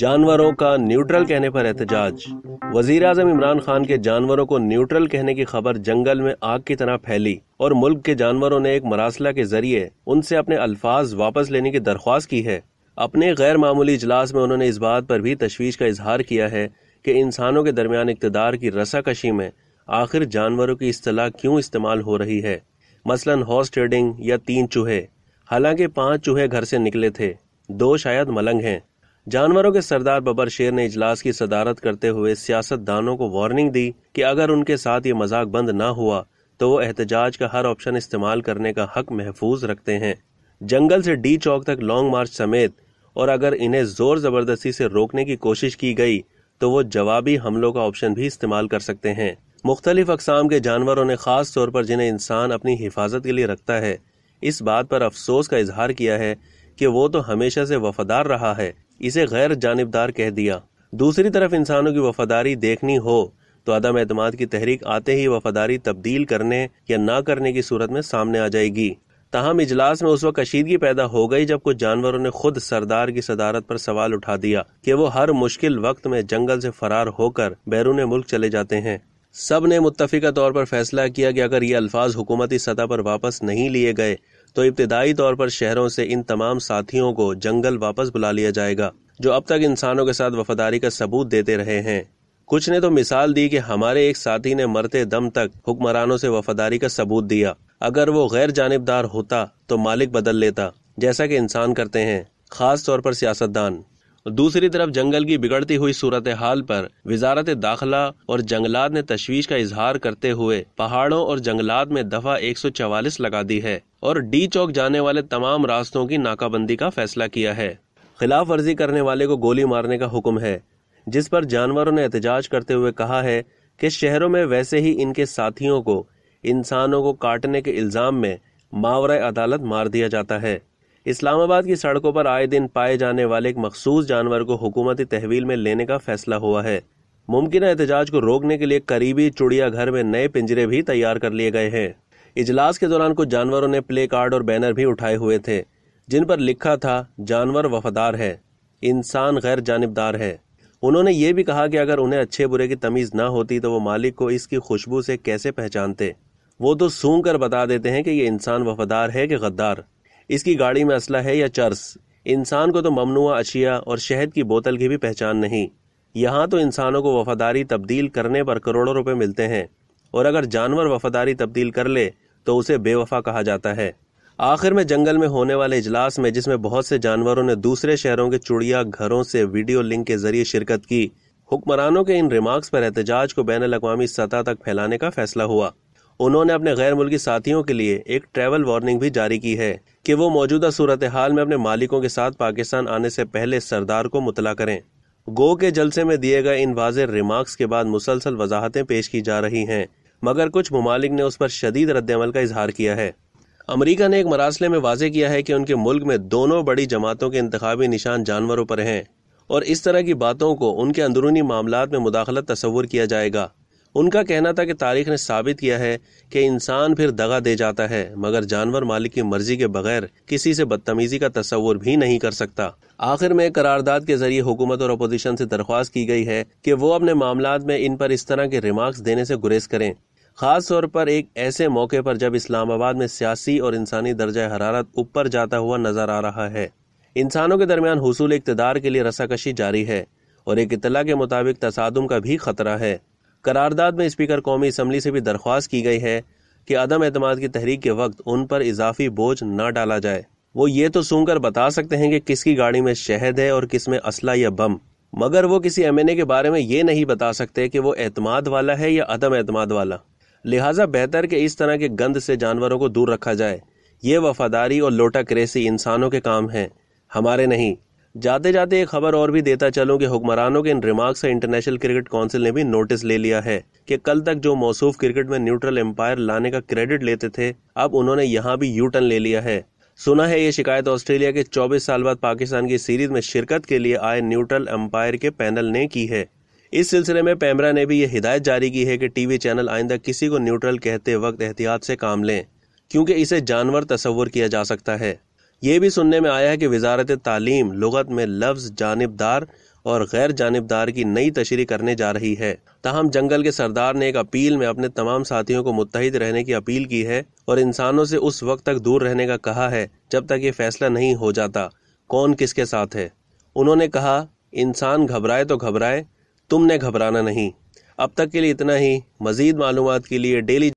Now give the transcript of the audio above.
जानवरों का न्यूट्रल कहने पर एहतजाज वजीर अजम इमरान खान के जानवरों को न्यूट्रल कहने की खबर जंगल में आग की तरह फैली और मुल्क के जानवरों ने एक मरासला के जरिए उनसे अपने अल्फाज वापस लेने की दरख्वास्त की है अपने गैर मामूली इजलास में उन्होंने इस बात पर भी तशवीश का इजहार किया है कि इंसानों के दरमियान इकतदार की रसाकशी में आखिर जानवरों की असलाह क्यों इस्तेमाल हो रही है मसलन हॉर्स ट्रेडिंग या तीन चूहे हालांकि पाँच चूहे घर से निकले थे दो शायद मलंग हैं जानवरों के सरदार बबर शेर ने इजलास की सदारत करते हुए सियासतदानों को वार्निंग दी कि अगर उनके साथ ये मजाक बंद न हुआ तो वो एहतजाज का हर ऑप्शन इस्तेमाल करने का हक महफूज रखते हैं जंगल से डी चौक तक लॉन्ग मार्च समेत और अगर इन्हें जोर ज़बरदस्ती से रोकने की कोशिश की गई तो वो जवाबी हमलों का ऑप्शन भी इस्तेमाल कर सकते हैं मुख्तलिफ अकसाम के जानवरों ने खास तौर पर जिन्हें इंसान अपनी हिफाजत के लिए रखता है इस बात पर अफसोस का इजहार किया है कि वो तो हमेशा से वफादार रहा है इसे गैर जानबदार कह दिया दूसरी तरफ इंसानों की वफादारी देखनी हो तो अदम अतमाद की तहरीक आते ही वफादारी तब्दील करने या ना करने की सूरत में सामने आ जाएगी तहम इजलास में उस वक्त कशीदगी पैदा हो गई जब कुछ जानवरों ने खुद सरदार की सदारत पर सवाल उठा दिया कि वो हर मुश्किल वक्त में जंगल से फरार होकर बैरून मुल्क चले जाते हैं सब ने मुतफिका तौर पर फैसला किया कि अगर ये अल्फाज हुकूमती सतह पर वापस नहीं लिए गए तो इब्तदाई तौर पर शहरों से इन तमाम साथियों को जंगल वापस बुला लिया जाएगा जो अब तक इंसानों के साथ वफादारी का सबूत देते रहे हैं कुछ ने तो मिसाल दी कि हमारे एक साथी ने मरते दम तक हुक्मरानों से वफादारी का सबूत दिया अगर वो गैर जानबदार होता तो मालिक बदल लेता जैसा कि इंसान करते हैं खास तौर पर सियासतदान दूसरी तरफ जंगल की बिगड़ती हुई सूरत हाल पर वजारत दाखिला और जंगलात ने तशवीश का इजहार करते हुए पहाड़ों और जंगलात में दफा एक सौ चवालीस लगा दी है और डी चौक जाने वाले तमाम रास्तों की नाकाबंदी का फैसला किया है खिलाफ वर्जी करने वाले को गोली मारने का हुक्म है जिस पर जानवरों ने एहतजाज करते हुए कहा है कि शहरों में वैसे ही इनके साथियों को इंसानों को काटने के इल्ज़ाम में मावरा अदालत मार दिया जाता है इस्लामाबाद की सड़कों पर आए दिन पाए जाने वाले एक मखसूस जानवर को हुकूमती तहवील में लेने का फैसला हुआ है मुमकिन एहतजाज को रोकने के लिए करीबी घर में नए पिंजरे भी तैयार कर लिए गए हैं इजलास के दौरान कुछ जानवरों ने प्ले कार्ड और बैनर भी उठाए हुए थे जिन पर लिखा था जानवर वफादार है इंसान गैर जानबदार है उन्होंने ये भी कहा कि अगर उन्हें अच्छे बुरे की तमीज़ ना होती तो वो मालिक को इसकी खुशबू से कैसे पहचानते वो तो सूंघ कर बता देते हैं कि ये इंसान वफादार है कि गद्दार इसकी गाड़ी में असला है या चर्स इंसान को तो ममनुआ अशिया और शहद की बोतल की भी पहचान नहीं यहाँ तो इंसानों को वफादारी तब्दील करने पर करोड़ों रुपए मिलते हैं और अगर जानवर वफादारी तब्दील कर ले तो उसे बेवफा कहा जाता है आखिर में जंगल में होने वाले इजलास में जिसमें बहुत से जानवरों ने दूसरे शहरों के चुड़िया घरों से वीडियो लिंक के जरिए शिरकत की हुक्मरानों के इन रिमार्क्स पर एहतजाज को बैन अवी सतह तक फैलाने का फैसला हुआ उन्होंने अपने गैर मुल्की साथियों के लिए एक ट्रैवल वार्निंग भी जारी की है कि वो मौजूदा सूरत हाल में अपने मालिकों के साथ पाकिस्तान आने से पहले सरदार को मुतला करें गो के जलसे में दिए गए इन वाज रिमार्क्स के बाद मुसलसल वजाहतें पेश की जा रही हैं मगर कुछ ममालिक ने उस पर शदीद रद्दमल का इजहार किया है अमरीका ने एक मरासले में वाजे किया है कि उनके मुल्क में दोनों बड़ी जमातों के इंतबी निशान जानवरों पर हैं और इस तरह की बातों को उनके अंदरूनी मामला में मुदाखलत तस्वूर किया जाएगा उनका कहना था कि तारीख ने साबित किया है कि इंसान फिर दगा दे जाता है मगर जानवर मालिक की मर्जी के बगैर किसी से बदतमीजी का तस्वूर भी नहीं कर सकता आखिर में करारदाद के जरिए हुकूमत और अपोजिशन से दरख्वास्त की गई है कि वो अपने मामला में इन पर इस तरह के रिमार्क्स देने से गुरेज करें ख़ास तौर पर एक ऐसे मौके पर जब इस्लामाबाद में सियासी और इंसानी दर्जा हरारत ऊपर जाता हुआ नज़र आ रहा है इंसानों के दरमियान हसूल इकतदार के लिए रसाकशी जारी है और एक इतला के मुताबिक तसादम का भी खतरा है करारदाद में स्पीकर कौमी इसम्बली से भी दरख्वास्त की गई है कि अदम अतमाद की तहरीक के वक्त उन पर इजाफी बोझ न डाला जाए वो ये तो सुनकर बता सकते हैं कि किसकी गाड़ी में शहद है और किस में असला या बम मगर वो किसी एम एन ए के बारे में ये नहीं बता सकते कि वो एतमाद वाला है या अदम एतमाद वाला लिहाजा बेहतर कि इस तरह के गंद से जानवरों को दूर रखा जाए ये वफादारी और लोटा क्रेसी इंसानों के काम हैं हमारे नहीं जाते जाते एक खबर और भी देता चलूं कि हुक्मरानों के इन रिमार्क से इंटरनेशनल क्रिकेट काउंसिल ने भी नोटिस ले लिया है कि कल तक जो मौसूफ क्रिकेट में न्यूट्रल एम्पायर लाने का क्रेडिट लेते थे अब उन्होंने यहाँ भी यू टर्न ले लिया है सुना है ये शिकायत ऑस्ट्रेलिया के 24 साल बाद पाकिस्तान की सीरीज में शिरकत के लिए आए न्यूट्रल एम्पायर के पैनल ने की है इस सिलसिले में पैमरा ने भी ये हिदायत जारी की है कि टीवी चैनल आइंदा किसी को न्यूट्रल कहते वक्त एहतियात से काम लें क्योंकि इसे जानवर तस्वर किया जा सकता है ये भी सुनने में आया है कि वजारत तालीम लगत में लफ्ज जानबदार और गैर जानबदार की नई तशरी करने जा रही है ताहम जंगल के सरदार ने एक अपील में अपने तमाम साथियों को मुतहद रहने की अपील की है और इंसानों से उस वक्त तक दूर रहने का कहा है जब तक ये फैसला नहीं हो जाता कौन किसके साथ है उन्होंने कहा इंसान घबराए तो घबराए तुमने घबराना नहीं अब तक के लिए इतना ही मज़ीद मालूम के लिए डेली